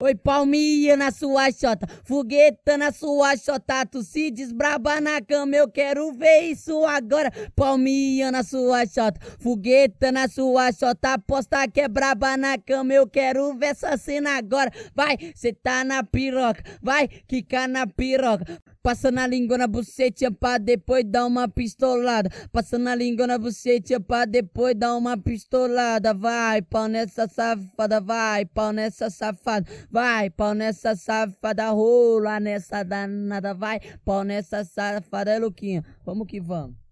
Oi, palminha na sua chota, fogueta na sua chota, tu se desbraba na cama, eu quero ver isso agora. Palminha na sua chota, fogueta na sua chota, aposta que é braba na cama, eu quero ver essa cena agora. Vai, cê tá na piroca, vai, quica na piroca. Passa na língua na bucetinha é pra depois dar uma pistolada. Passa na língua na bucetinha é pra depois dar uma pistolada. Vai, pau nessa safada, vai, pau nessa safada. Vai, pau nessa safada, rola nessa danada. Vai, pau nessa safada, é louquinha. Vamos que vamos.